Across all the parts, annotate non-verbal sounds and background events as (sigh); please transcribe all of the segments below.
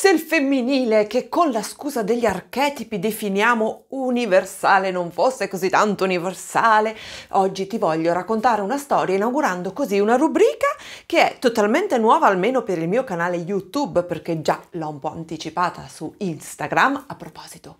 Se il femminile, che con la scusa degli archetipi definiamo universale, non fosse così tanto universale, oggi ti voglio raccontare una storia inaugurando così una rubrica che è totalmente nuova almeno per il mio canale YouTube, perché già l'ho un po' anticipata su Instagram. A proposito,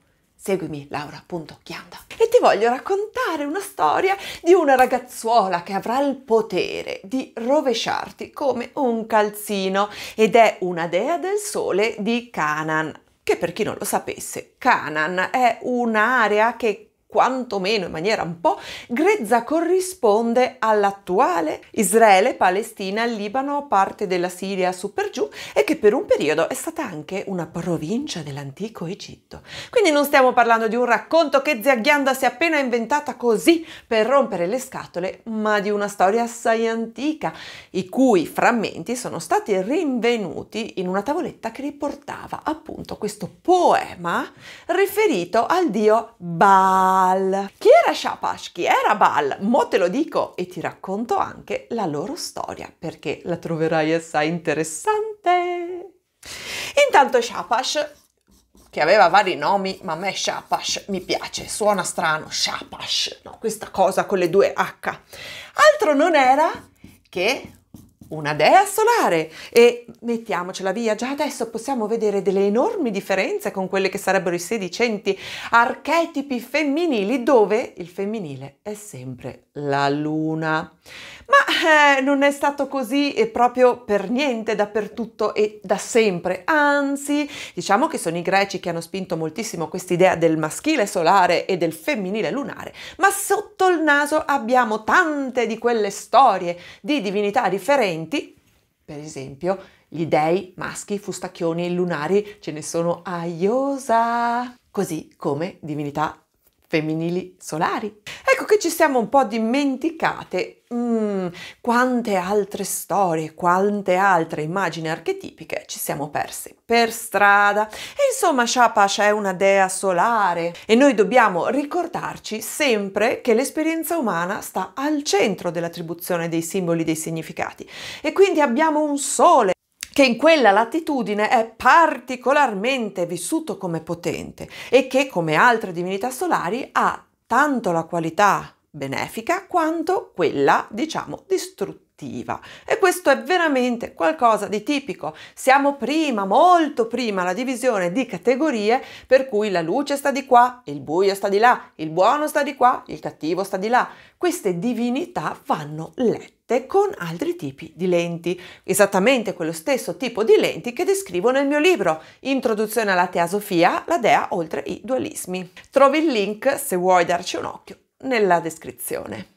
seguimi laura.chianda. E ti voglio raccontare una storia di una ragazzuola che avrà il potere di rovesciarti come un calzino ed è una dea del sole di Canaan che per chi non lo sapesse, Canaan è un'area che quantomeno in maniera un po' grezza corrisponde all'attuale Israele, Palestina, Libano, parte della Siria su per giù e che per un periodo è stata anche una provincia dell'antico Egitto. Quindi non stiamo parlando di un racconto che zia si è appena inventata così per rompere le scatole, ma di una storia assai antica, i cui frammenti sono stati rinvenuti in una tavoletta che riportava appunto questo poema riferito al dio Baal. Baal. Chi era Shapash? Chi era Bal? Mo te lo dico e ti racconto anche la loro storia perché la troverai assai interessante. Intanto Shapash che aveva vari nomi, ma a me Shapash mi piace, suona strano, Shapash, no, questa cosa con le due H. Altro non era che una dea solare e mettiamocela via, già adesso possiamo vedere delle enormi differenze con quelle che sarebbero i sedicenti archetipi femminili dove il femminile è sempre la luna. Ma eh, non è stato così e proprio per niente dappertutto e da sempre. Anzi, diciamo che sono i greci che hanno spinto moltissimo quest'idea del maschile solare e del femminile lunare, ma sotto il naso abbiamo tante di quelle storie di divinità differenti, per esempio gli dei maschi fustacchioni e lunari ce ne sono a Iosa, così come divinità femminili solari. Ecco che ci siamo un po' dimenticate mm, quante altre storie, quante altre immagini archetipiche ci siamo persi per strada. E insomma, Shapash è una dea solare e noi dobbiamo ricordarci sempre che l'esperienza umana sta al centro dell'attribuzione dei simboli, dei significati. E quindi abbiamo un sole che in quella latitudine è particolarmente vissuto come potente e che, come altre divinità solari, ha tanto la qualità benefica quanto quella, diciamo, distruttiva attiva e questo è veramente qualcosa di tipico. Siamo prima, molto prima, la divisione di categorie per cui la luce sta di qua, il buio sta di là, il buono sta di qua, il cattivo sta di là. Queste divinità vanno lette con altri tipi di lenti, esattamente quello stesso tipo di lenti che descrivo nel mio libro Introduzione alla Teasofia, la Dea oltre i dualismi. Trovi il link se vuoi darci un occhio nella descrizione.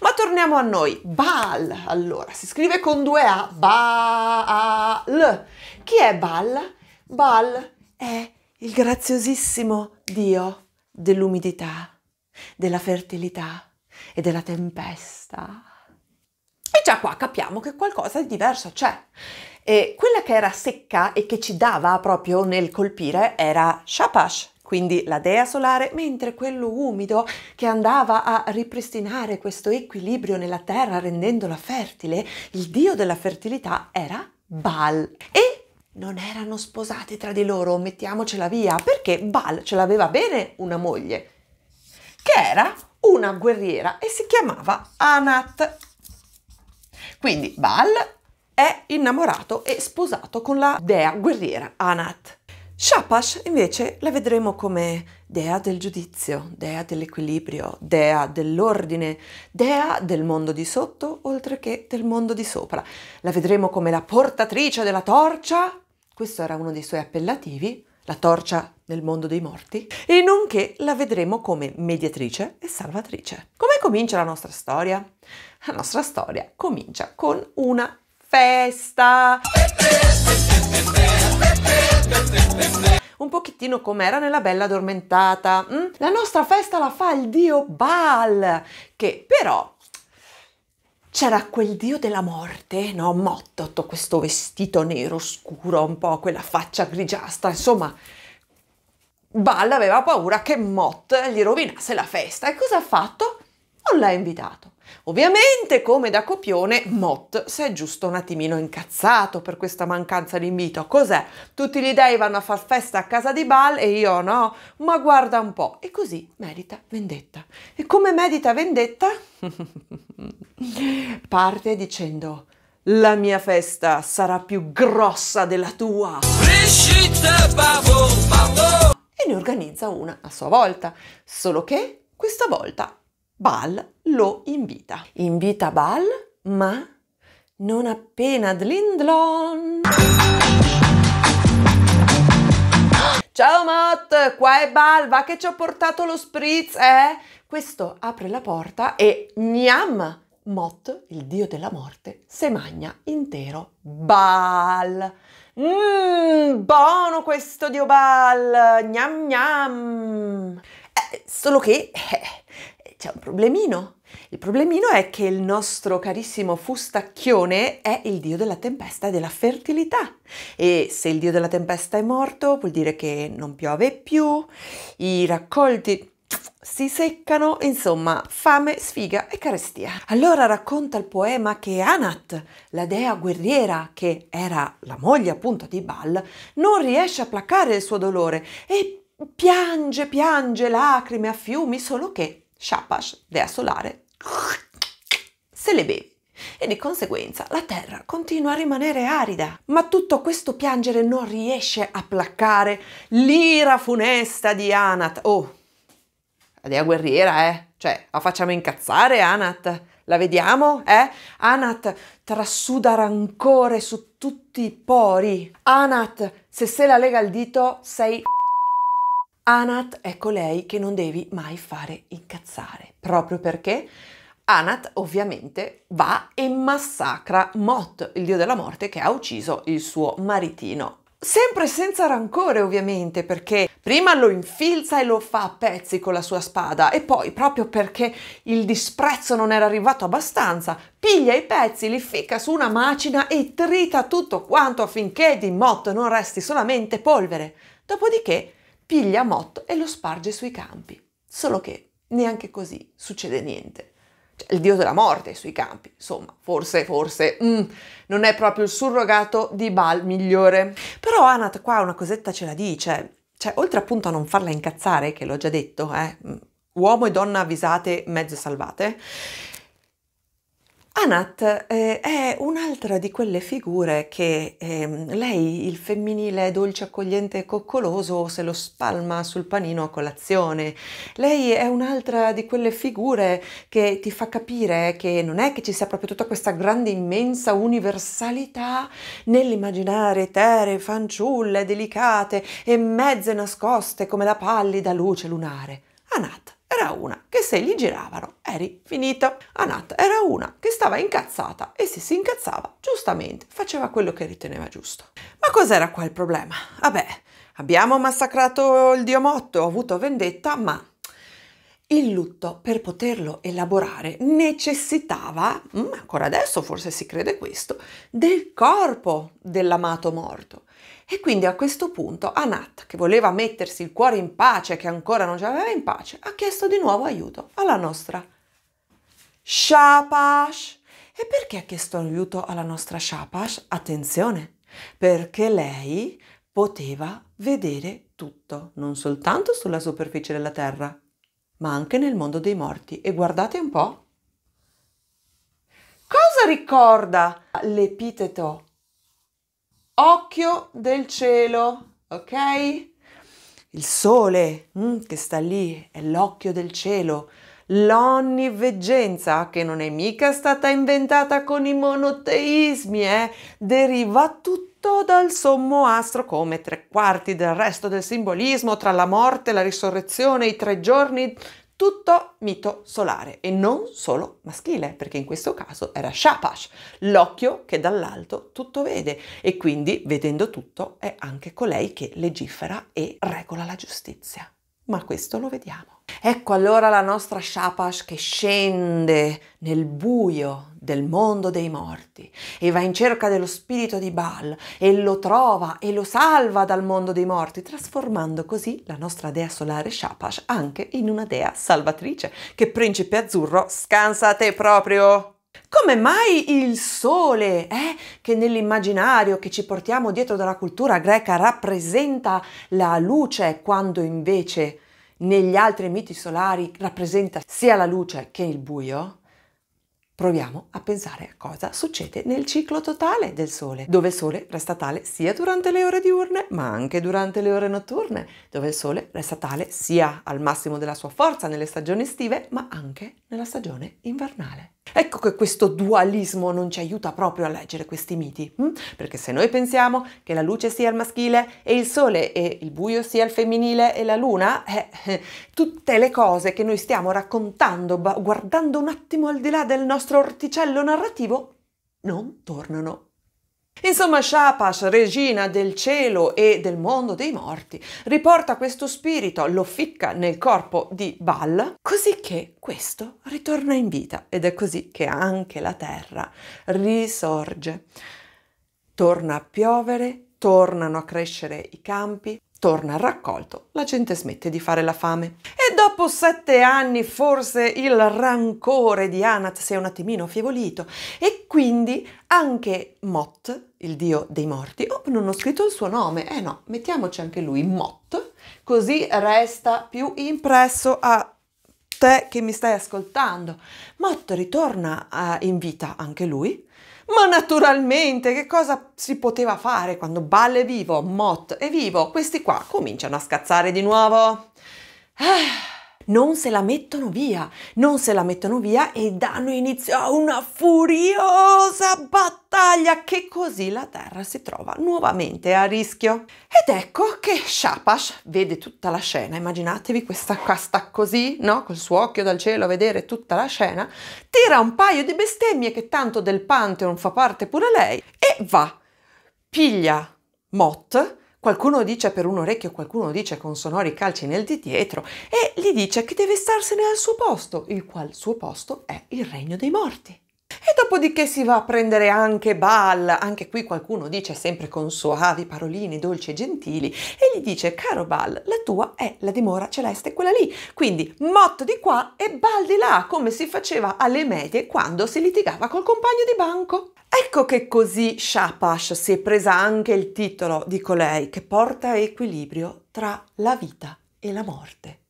Ma torniamo a noi. Baal, allora, si scrive con due A, Baal. Chi è Baal? Baal è il graziosissimo Dio dell'umidità, della fertilità e della tempesta. E già qua capiamo che qualcosa di diverso c'è. E quella che era secca e che ci dava proprio nel colpire era Shapash, quindi la dea solare, mentre quello umido che andava a ripristinare questo equilibrio nella terra rendendola fertile, il dio della fertilità era Baal. E non erano sposati tra di loro, mettiamocela via, perché Baal ce l'aveva bene una moglie, che era una guerriera e si chiamava Anat. Quindi Baal è innamorato e sposato con la dea guerriera Anat. Shapash invece la vedremo come dea del giudizio, dea dell'equilibrio, dea dell'ordine, dea del mondo di sotto oltre che del mondo di sopra. La vedremo come la portatrice della torcia, questo era uno dei suoi appellativi, la torcia nel mondo dei morti, e nonché la vedremo come mediatrice e salvatrice. Come comincia la nostra storia? La nostra storia comincia con una festa un pochettino come era nella bella addormentata. Mm? La nostra festa la fa il dio Baal, che però c'era quel dio della morte, no? Motto, tutto questo vestito nero scuro, un po' quella faccia grigiastra, insomma... Baal aveva paura che Mott gli rovinasse la festa e cosa ha fatto? Non l'ha invitato. Ovviamente, come da copione, Mott si è giusto un attimino incazzato per questa mancanza di invito. Cos'è? Tutti gli dei vanno a far festa a casa di Bal e io no? Ma guarda un po'. E così medita vendetta. E come medita vendetta? (laughs) Parte dicendo... La mia festa sarà più grossa della tua. E ne organizza una a sua volta, solo che questa volta Bal lo invita. Invita Bal, ma non appena Dlindlon. Ciao Mott, qua è Bal, va che ci ho portato lo spritz, eh? Questo apre la porta e gnam! Mot, il dio della morte, se magna intero Bal. Mmm, buono questo dio Bal! Gnam gnam! Eh, solo che... Eh, c'è un problemino. Il problemino è che il nostro carissimo Fustacchione è il dio della tempesta e della fertilità. E se il dio della tempesta è morto, vuol dire che non piove più, i raccolti si seccano, insomma, fame, sfiga e carestia. Allora racconta il poema che Anat, la dea guerriera, che era la moglie appunto di Bal, non riesce a placare il suo dolore e piange, piange, lacrime a fiumi, solo che Shapash, dea solare, se le bevi e di conseguenza la terra continua a rimanere arida. Ma tutto questo piangere non riesce a placcare l'ira funesta di Anat. Oh, la dea guerriera, eh? Cioè, la facciamo incazzare Anat? La vediamo, eh? Anat trasuda rancore su tutti i pori. Anat, se se la lega il dito, sei Anat è colei ecco che non devi mai fare incazzare, proprio perché Anat ovviamente va e massacra Mot, il dio della morte che ha ucciso il suo maritino. Sempre senza rancore ovviamente perché prima lo infilza e lo fa a pezzi con la sua spada e poi proprio perché il disprezzo non era arrivato abbastanza piglia i pezzi, li ficca su una macina e trita tutto quanto affinché di Mot non resti solamente polvere. Dopodiché piglia Mott e lo sparge sui campi. Solo che neanche così succede niente. Cioè, il dio della morte è sui campi, insomma, forse, forse, mm, non è proprio il surrogato di Baal migliore. Però Anat qua una cosetta ce la dice, cioè, oltre appunto a non farla incazzare, che l'ho già detto, eh, mm, uomo e donna avvisate, mezzo salvate, Anat eh, è un'altra di quelle figure che eh, lei, il femminile dolce, accogliente e coccoloso, se lo spalma sul panino a colazione. Lei è un'altra di quelle figure che ti fa capire che non è che ci sia proprio tutta questa grande, immensa universalità nell'immaginare tere, fanciulle, delicate e mezze nascoste come la pallida luce lunare. Anat era una che se gli giravano eri finita. Anat era una che stava incazzata e se si incazzava, giustamente, faceva quello che riteneva giusto. Ma cos'era qua il problema? Vabbè, abbiamo massacrato il dio motto, ho avuto vendetta, ma il lutto, per poterlo elaborare, necessitava, mm, ancora adesso forse si crede questo, del corpo dell'amato morto. E quindi a questo punto Anat, che voleva mettersi il cuore in pace, che ancora non ce l'aveva in pace, ha chiesto di nuovo aiuto alla nostra Shapash. E perché ha chiesto aiuto alla nostra Shapash? Attenzione, perché lei poteva vedere tutto, non soltanto sulla superficie della terra, ma anche nel mondo dei morti. E guardate un po'. Cosa ricorda l'epiteto occhio del cielo, ok? Il sole mm, che sta lì è l'occhio del cielo, l'onniveggenza che non è mica stata inventata con i monoteismi, eh? deriva tutto dal sommo astro come tre quarti del resto del simbolismo tra la morte, la risurrezione, i tre giorni tutto mito solare e non solo maschile, perché in questo caso era Shapash, l'occhio che dall'alto tutto vede e quindi vedendo tutto è anche colei che legifera e regola la giustizia ma questo lo vediamo. Ecco allora la nostra Shapash che scende nel buio del mondo dei morti e va in cerca dello spirito di Baal e lo trova e lo salva dal mondo dei morti, trasformando così la nostra dea solare Shapash anche in una dea salvatrice che principe azzurro scansa a te proprio. Come mai il sole, eh, che nell'immaginario che ci portiamo dietro dalla cultura greca rappresenta la luce, quando invece negli altri miti solari rappresenta sia la luce che il buio? Proviamo a pensare a cosa succede nel ciclo totale del Sole, dove il Sole resta tale sia durante le ore diurne ma anche durante le ore notturne, dove il Sole resta tale sia al massimo della sua forza nelle stagioni estive ma anche nella stagione invernale. Ecco che questo dualismo non ci aiuta proprio a leggere questi miti, hm? perché se noi pensiamo che la luce sia il maschile e il sole e il buio sia il femminile e la luna, eh, (laughs) tutte le cose che noi stiamo raccontando guardando un attimo al di là del nostro orticello narrativo non tornano Insomma, Shapash, regina del cielo e del mondo dei morti, riporta questo spirito, lo ficca nel corpo di Baal, così che questo ritorna in vita ed è così che anche la terra risorge. Torna a piovere, tornano a crescere i campi, torna il raccolto, la gente smette di fare la fame. E dopo sette anni forse il rancore di Anat si è un attimino affievolito e quindi anche Mot, il dio dei morti, oh non ho scritto il suo nome, eh no, mettiamoci anche lui Mot, così resta più impresso a te che mi stai ascoltando. Mot ritorna eh, in vita anche lui ma naturalmente, che cosa si poteva fare quando Balle è vivo, Mott è vivo? Questi qua cominciano a scazzare di nuovo. Ah non se la mettono via, non se la mettono via e danno inizio a una furiosa battaglia che così la Terra si trova nuovamente a rischio. Ed ecco che Shapash vede tutta la scena, immaginatevi questa qua sta così, no? Col suo occhio dal cielo a vedere tutta la scena, tira un paio di bestemmie che tanto del Pantheon fa parte pure lei e va, piglia Mott, Qualcuno dice per un orecchio, qualcuno dice con sonori calci nel di dietro e gli dice che deve starsene al suo posto, il qual suo posto è il regno dei morti. E dopodiché si va a prendere anche Baal, anche qui qualcuno dice sempre con soavi paroline dolci e gentili, e gli dice, caro Baal, la tua è la dimora celeste quella lì, quindi motto di qua e Baal di là, come si faceva alle medie quando si litigava col compagno di banco. Ecco che così Shapash si è presa anche il titolo di colei che porta equilibrio tra la vita e la morte.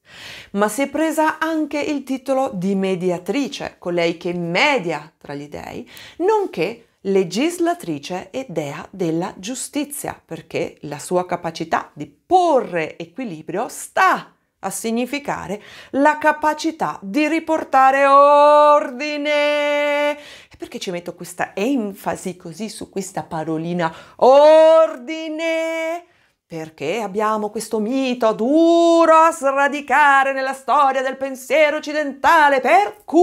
Ma si è presa anche il titolo di mediatrice, colei che media tra gli dei, nonché legislatrice e dea della giustizia, perché la sua capacità di porre equilibrio sta a significare la capacità di riportare ordine perché ci metto questa enfasi così su questa parolina ordine? Perché abbiamo questo mito duro a sradicare nella storia del pensiero occidentale, per cui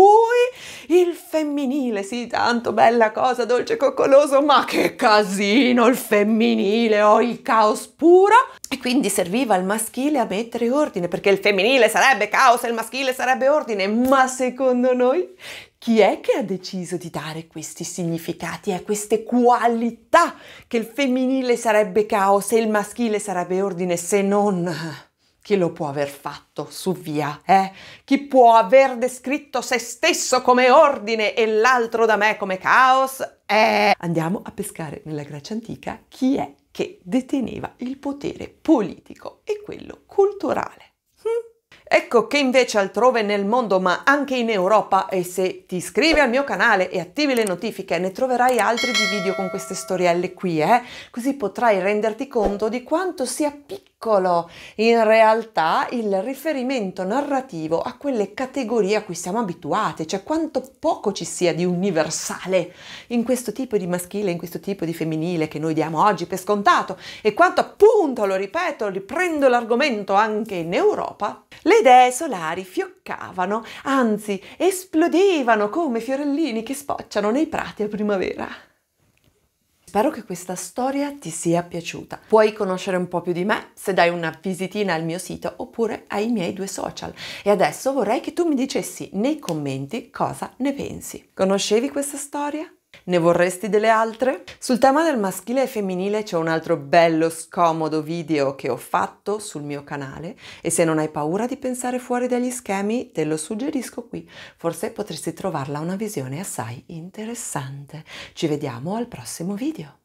il femminile, sì, tanto bella cosa, dolce coccoloso, ma che casino il femminile, o oh, il caos puro. E quindi serviva al maschile a mettere ordine, perché il femminile sarebbe caos e il maschile sarebbe ordine, ma secondo noi chi è che ha deciso di dare questi significati a queste qualità che il femminile sarebbe caos e il maschile sarebbe ordine se non chi lo può aver fatto su via, eh? Chi può aver descritto se stesso come ordine e l'altro da me come caos? Eh? Andiamo a pescare nella Grecia antica chi è che deteneva il potere politico e quello culturale. Ecco che invece altrove nel mondo, ma anche in Europa, e se ti iscrivi al mio canale e attivi le notifiche, ne troverai altri di video con queste storielle qui, eh? Così potrai renderti conto di quanto sia piccolo piccolo in realtà il riferimento narrativo a quelle categorie a cui siamo abituate, cioè quanto poco ci sia di universale in questo tipo di maschile, in questo tipo di femminile che noi diamo oggi per scontato e quanto appunto, lo ripeto, riprendo l'argomento anche in Europa, le idee solari fioccavano, anzi esplodevano come fiorellini che spocciano nei prati a primavera. Spero che questa storia ti sia piaciuta. Puoi conoscere un po' più di me se dai una visitina al mio sito oppure ai miei due social. E adesso vorrei che tu mi dicessi nei commenti cosa ne pensi. Conoscevi questa storia? Ne vorresti delle altre? Sul tema del maschile e femminile c'è un altro bello scomodo video che ho fatto sul mio canale e se non hai paura di pensare fuori dagli schemi te lo suggerisco qui. Forse potresti trovarla una visione assai interessante. Ci vediamo al prossimo video.